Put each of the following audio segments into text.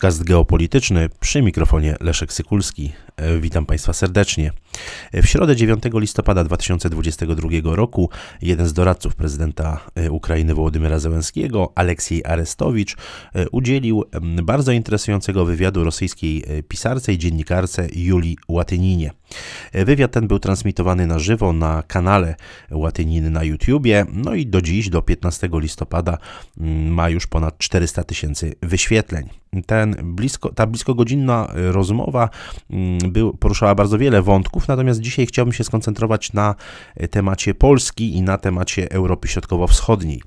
Podcast geopolityczny przy mikrofonie Leszek Sykulski. E, witam Państwa serdecznie. E, w środę 9 listopada 2022 roku jeden z doradców prezydenta e, Ukrainy Wołodymyra Zełenskiego, Aleksiej Arestowicz, udzielił bardzo interesującego wywiadu rosyjskiej pisarce i dziennikarce Julii Łatyninie. Wywiad ten był transmitowany na żywo na kanale Łatyniny na YouTubie, no i do dziś, do 15 listopada, mm, ma już ponad 400 tysięcy wyświetleń. Ten blisko, ta bliskogodzinna rozmowa mm, był, poruszała bardzo wiele wątków, natomiast dzisiaj chciałbym się skoncentrować na temacie Polski i na temacie Europy Środkowo-Wschodniej,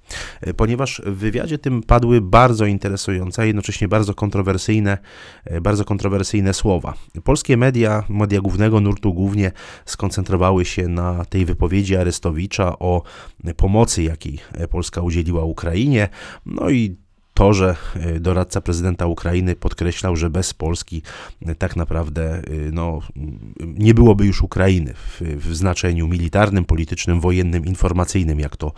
ponieważ w wywiadzie tym padły bardzo interesujące, a jednocześnie bardzo kontrowersyjne, e, bardzo kontrowersyjne słowa. Polskie media, media głównego nurtu, nurtu głównie skoncentrowały się na tej wypowiedzi Arestowicza o pomocy, jakiej Polska udzieliła Ukrainie. No i porze y, doradca prezydenta Ukrainy podkreślał, że bez Polski y, tak naprawdę y, no, nie byłoby już Ukrainy w, w znaczeniu militarnym, politycznym, wojennym, informacyjnym, jak to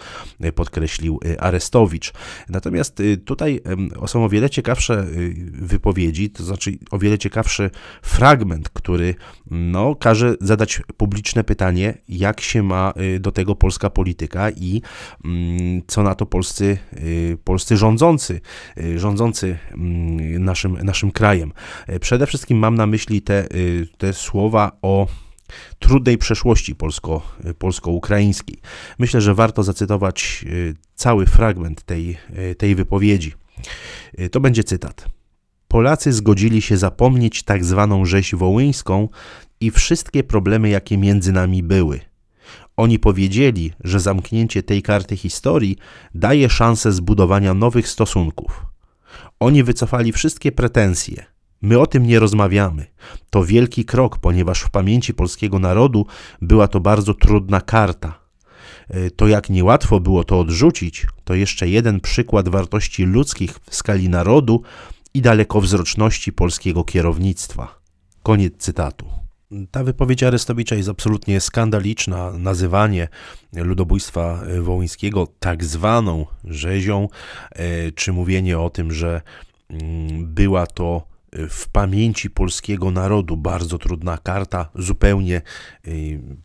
podkreślił Arestowicz. Natomiast tutaj są o wiele ciekawsze wypowiedzi, to znaczy o wiele ciekawszy fragment, który no, każe zadać publiczne pytanie, jak się ma do tego polska polityka i mm, co na to polscy, polscy rządzący. Y, rządzący mm, naszym, naszym krajem. E, przede wszystkim mam na myśli te, y, te słowa o trudnej przeszłości polsko, y, polsko-ukraińskiej. Myślę, że warto zacytować cały fragment tej, tej wypowiedzi. To będzie cytat. Polacy zgodzili się zapomnieć tak zwaną rzeź wołyńską i wszystkie problemy, jakie między nami były – oni powiedzieli, że zamknięcie tej karty historii daje szansę zbudowania nowych stosunków. Oni wycofali wszystkie pretensje. My o tym nie rozmawiamy. To wielki krok, ponieważ w pamięci polskiego narodu była to bardzo trudna karta. E, to jak niełatwo było to odrzucić, to jeszcze jeden przykład wartości ludzkich w skali narodu i dalekowzroczności polskiego kierownictwa. Koniec cytatu. Ta wypowiedź Arestowicza jest absolutnie skandaliczna. Nazywanie ludobójstwa wołyńskiego tak zwaną rzezią, e, czy mówienie o tym, że mm, była to e, w pamięci polskiego narodu bardzo trudna karta, zupełnie e,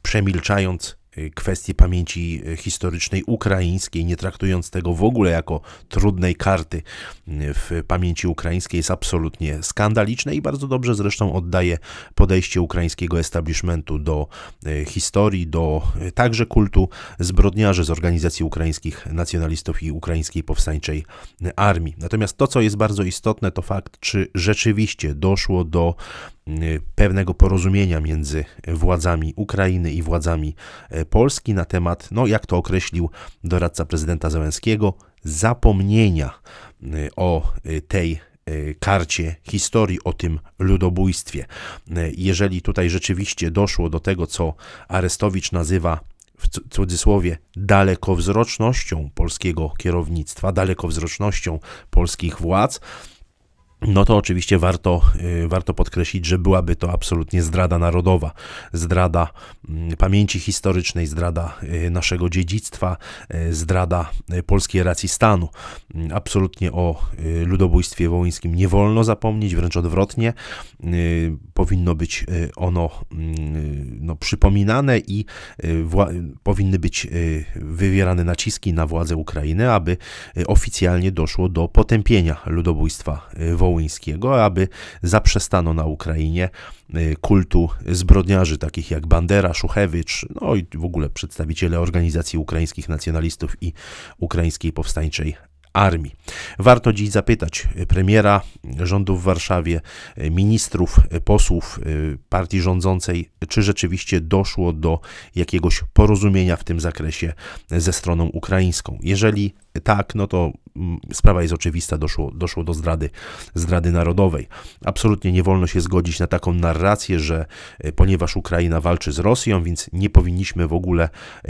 przemilczając Y, kwestię pamięci y, historycznej ukraińskiej, nie traktując tego w ogóle jako trudnej karty y, w pamięci ukraińskiej, jest absolutnie skandaliczne i bardzo dobrze zresztą oddaje podejście ukraińskiego establishmentu do historii, do także kultu zbrodniarzy z organizacji ukraińskich nacjonalistów i ukraińskiej powstańczej armii. Natomiast to, co jest bardzo istotne, to fakt, czy rzeczywiście doszło do pewnego porozumienia między władzami Ukrainy i władzami e, Polski na temat, no jak to określił doradca prezydenta Zełenskiego, zapomnienia e, o e, tej karcie historii o tym ludobójstwie. Jeżeli tutaj rzeczywiście doszło do tego, co Arestowicz nazywa w cudzysłowie dalekowzrocznością polskiego kierownictwa, dalekowzrocznością polskich władz, no to oczywiście warto, y, warto podkreślić, że byłaby to absolutnie zdrada narodowa, zdrada mm, pamięci historycznej, zdrada y, naszego dziedzictwa, y, zdrada polskiej racji stanu. Mm, absolutnie o ludobójstwie wołyńskim nie wolno zapomnieć, wręcz odwrotnie, powinno być ono mm, no, przypominane i powinny być wywierane naciski na władze Ukrainy, aby oficjalnie doszło do potępienia ludobójstwa wołyńskiego Wołyńskiego, aby zaprzestano na Ukrainie y, kultu zbrodniarzy takich jak Bandera, Szuchewicz, no i w ogóle przedstawiciele organizacji ukraińskich nacjonalistów i ukraińskiej powstańczej armii. Warto dziś zapytać y, premiera rządu w Warszawie, y, ministrów, y, posłów partii rządzącej, czy rzeczywiście doszło do jakiegoś porozumienia w tym zakresie ze stroną ukraińską. Jeżeli tak, no to mm, sprawa jest oczywista, doszło, doszło do zdrady, zdrady narodowej. Absolutnie nie wolno się zgodzić na taką narrację, że ponieważ Ukraina walczy z Rosją, więc nie powinniśmy w ogóle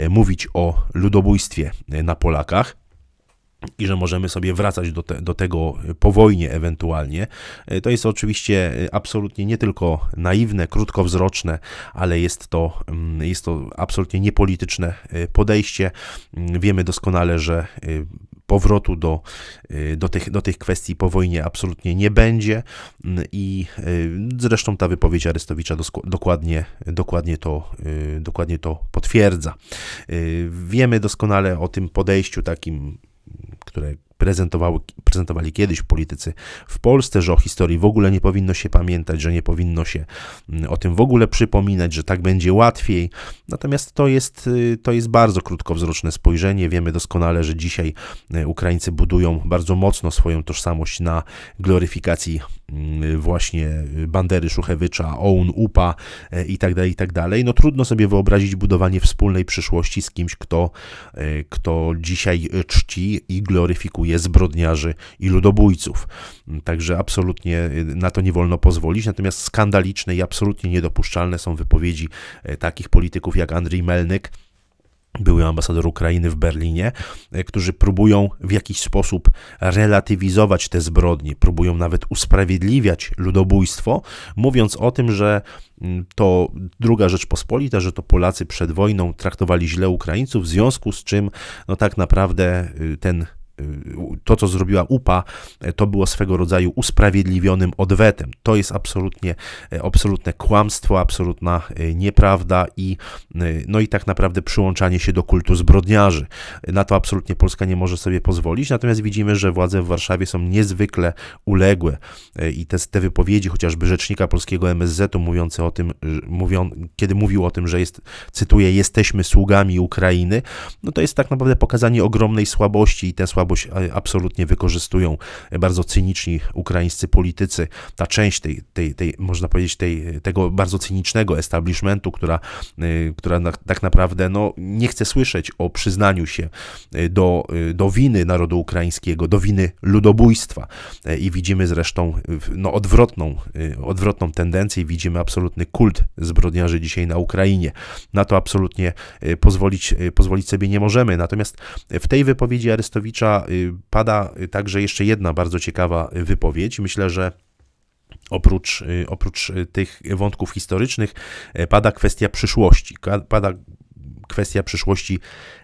mówić o ludobójstwie na Polakach i że możemy sobie wracać do, te, do tego po wojnie ewentualnie. E, to jest oczywiście e, absolutnie nie tylko naiwne, krótkowzroczne, ale jest to, mm, jest to absolutnie niepolityczne e, podejście. Mm, wiemy doskonale, że powrotu do, do, tych, do tych kwestii po wojnie absolutnie nie będzie mm, i zresztą ta wypowiedź Arystowicza dokładnie, dokładnie, to, dokładnie to potwierdza. Wiemy doskonale o tym podejściu takim które prezentowały, prezentowali kiedyś politycy w Polsce, że o historii w ogóle nie powinno się pamiętać, że nie powinno się mm, o tym w ogóle przypominać, że tak będzie łatwiej. Natomiast to jest, y, to jest bardzo krótkowzroczne spojrzenie. Wiemy doskonale, że dzisiaj y, Ukraińcy budują bardzo mocno swoją tożsamość na gloryfikacji mm, właśnie Bandery Szuchewicza, OUN, UPA y, i tak dalej, i tak dalej. No trudno sobie wyobrazić budowanie wspólnej przyszłości z kimś, kto, kto dzisiaj czci i gloryfikuje wychowuje zbrodniarzy i ludobójców. Także absolutnie y, na to nie wolno pozwolić. Natomiast skandaliczne i absolutnie niedopuszczalne są wypowiedzi e, takich polityków jak Andrzej Melnyk, były ambasador Ukrainy w Berlinie, e, którzy próbują w jakiś sposób relatywizować te zbrodnie, próbują nawet usprawiedliwiać ludobójstwo, mówiąc o tym, że mm, to druga Rzeczpospolita, że to Polacy przed wojną traktowali źle Ukraińców, w związku z czym no tak naprawdę y, ten Y, to, co zrobiła UPA, e, to było swego rodzaju usprawiedliwionym odwetem. To jest absolutnie, e, absolutne kłamstwo, absolutna e, nieprawda i, no i tak naprawdę przyłączanie się do kultu zbrodniarzy. Na to absolutnie Polska nie może sobie pozwolić, natomiast widzimy, że władze w Warszawie są niezwykle uległe i te, te wypowiedzi chociażby rzecznika polskiego MSZ-u mówiące o tym, mówią, kiedy mówił o tym, że jest, cytuję, jesteśmy sługami Ukrainy, no to jest tak naprawdę pokazanie ogromnej słabości i tę słabość słabo się e, absolutnie wykorzystują e, bardzo cyniczni ukraińscy politycy. Ta część tej, tej, tej można powiedzieć, tej, e, tego bardzo cynicznego establishmentu, która, która tak naprawdę no, nie chce słyszeć o przyznaniu się do, do winy narodu ukraińskiego, do winy ludobójstwa. I widzimy zresztą no, odwrotną, odwrotną tendencję, widzimy absolutny kult zbrodniarzy dzisiaj na Ukrainie. Na to absolutnie pozwolić, pozwolić sobie nie możemy. Natomiast w tej wypowiedzi Arystowicza Y, pada, także jeszcze jedna bardzo ciekawa wypowiedź. Myślę, że Oprócz, y, oprócz y, tych wątków historycznych pada kwestia przyszłości, pada kwestia przyszłości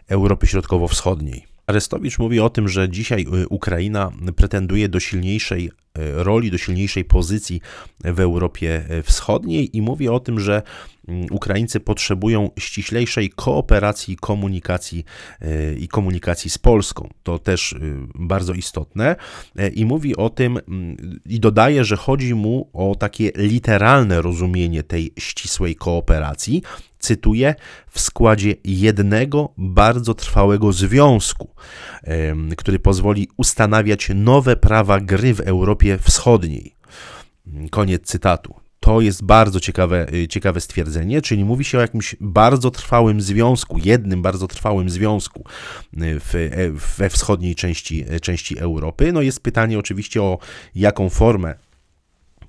Europy Środkowo-Wschodniej. Arestowicz mówi o tym, że dzisiaj Ukraina pretenduje do silniejszej roli, do silniejszej pozycji w Europie Wschodniej i mówi o tym, że Mm, Ukraińcy potrzebują ściślejszej kooperacji, komunikacji e, i komunikacji z Polską. To też y, bardzo istotne. E, I mówi o tym mm, i dodaje, że chodzi mu o takie literalne rozumienie tej ścisłej kooperacji, cytuję, w składzie jednego bardzo trwałego związku, który pozwoli ustanawiać nowe prawa gry w Europie Wschodniej. Mm, Koniec cytatu. To jest bardzo ciekawe, y, ciekawe stwierdzenie, czyli mówi się o jakimś bardzo trwałym związku, jednym bardzo trwałym związku y, w, e, we wschodniej części, e, części Europy. No jest pytanie oczywiście o jaką formę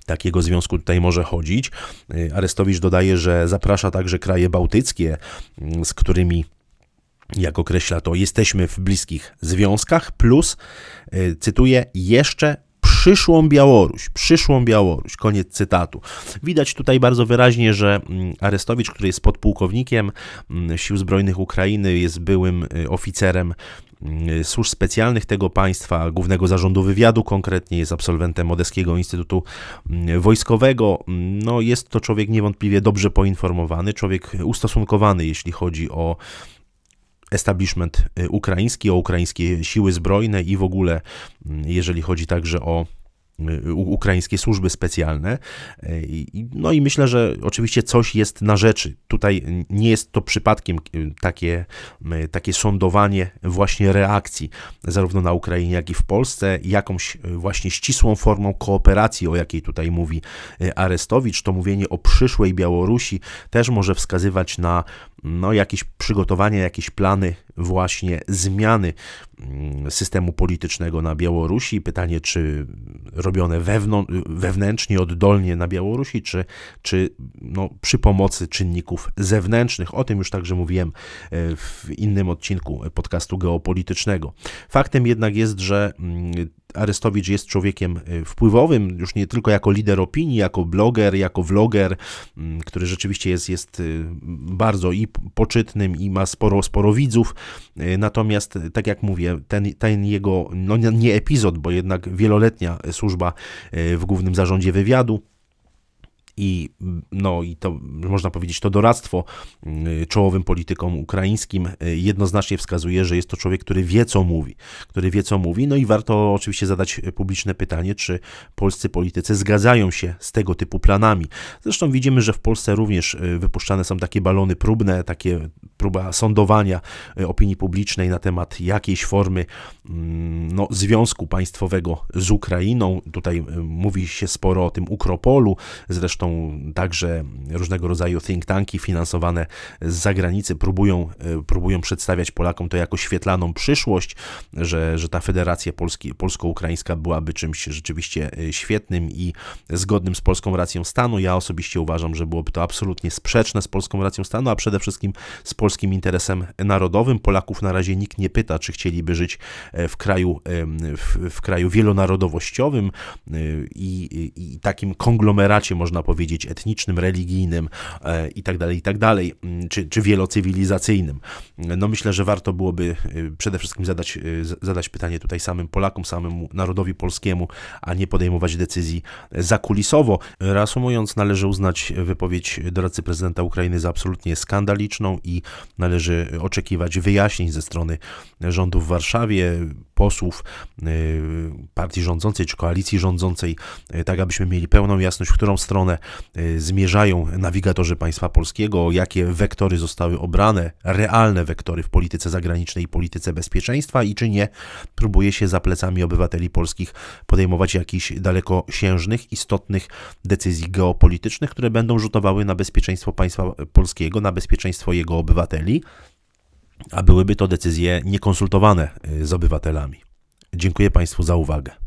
takiego związku tutaj może chodzić. Y, Arestowicz dodaje, że zaprasza także kraje bałtyckie, mm, z którymi jak określa to, jesteśmy w bliskich związkach, plus, cytuję, jeszcze przyszłą Białoruś, przyszłą Białoruś, koniec cytatu. Widać tutaj bardzo wyraźnie, że mm, Arestowicz, który jest podpułkownikiem mm, Sił Zbrojnych Ukrainy, jest byłym y, oficerem y, służb specjalnych tego państwa, głównego zarządu wywiadu konkretnie, jest absolwentem Odeskiego Instytutu mm, Wojskowego. No, jest to człowiek niewątpliwie dobrze poinformowany, człowiek ustosunkowany, jeśli chodzi o establishment y, ukraiński, o ukraińskie siły zbrojne i w ogóle, mm, jeżeli chodzi także o Y, ukraińskie służby specjalne. Y, no i myślę, że oczywiście coś jest na rzeczy. Tutaj nie jest to przypadkiem y, takie, takie sądowanie właśnie reakcji zarówno na Ukrainie, jak i w Polsce, jakąś właśnie ścisłą formą kooperacji, o jakiej tutaj mówi Arestowicz. To mówienie o przyszłej Białorusi też może wskazywać na no, jakieś przygotowania, jakieś plany właśnie zmiany mm, systemu politycznego na Białorusi. Pytanie, czy robione wewnętrznie, oddolnie na Białorusi, czy, czy no, przy pomocy czynników zewnętrznych. O tym już także mówiłem e, w innym odcinku podcastu geopolitycznego. Faktem jednak jest, że mm, Arestowicz jest człowiekiem y, wpływowym, już nie tylko jako lider opinii, jako bloger, jako vloger, mm, który rzeczywiście jest, jest y, bardzo i poczytnym i ma sporo, sporo widzów. Y, natomiast, tak jak mówię, ten, ten jego, no nie epizod, bo jednak wieloletnia służba w głównym zarządzie wywiadu, i, no, i to można powiedzieć, to doradztwo y, czołowym politykom ukraińskim y, jednoznacznie wskazuje, że jest to człowiek, który wie, co mówi, który wie, co mówi. No i warto oczywiście zadać publiczne pytanie, czy polscy politycy zgadzają się z tego typu planami. Zresztą widzimy, że w Polsce również y, wypuszczane są takie balony próbne, takie próba sądowania opinii publicznej na temat jakiejś formy mm, no, związku państwowego z Ukrainą. Tutaj mówi się sporo o tym Ukropolu, zresztą także różnego rodzaju think tanki finansowane z zagranicy, próbują, e, próbują przedstawiać Polakom to jako świetlaną przyszłość, że, że ta federacja Polski, polsko-ukraińska byłaby czymś rzeczywiście e, świetnym i zgodnym z polską racją stanu. Ja osobiście uważam, że byłoby to absolutnie sprzeczne z polską racją stanu, a przede wszystkim z polskim interesem narodowym. Polaków na razie nikt nie pyta, czy chcieliby żyć e, w kraju, w, w kraju wielonarodowościowym i, i, i takim konglomeracie, można powiedzieć, powiedzieć, etnicznym, religijnym itd., e, itd., tak tak czy, czy wielocywilizacyjnym. No myślę, że warto byłoby e, przede wszystkim zadać, e, zadać pytanie tutaj samym Polakom, samemu narodowi polskiemu, a nie podejmować decyzji zakulisowo. Reasumując, należy uznać wypowiedź doradcy prezydenta Ukrainy za absolutnie skandaliczną i należy oczekiwać wyjaśnień ze strony rządu w Warszawie, posłów partii rządzącej czy koalicji rządzącej, tak abyśmy mieli pełną jasność, w którą stronę Y, zmierzają nawigatorzy państwa polskiego, jakie wektory zostały obrane, realne wektory w polityce zagranicznej i polityce bezpieczeństwa i czy nie próbuje się za plecami obywateli polskich podejmować jakichś dalekosiężnych, istotnych decyzji geopolitycznych, które będą rzutowały na bezpieczeństwo państwa polskiego, na bezpieczeństwo jego obywateli, a byłyby to decyzje niekonsultowane y, z obywatelami. Dziękuję Państwu za uwagę.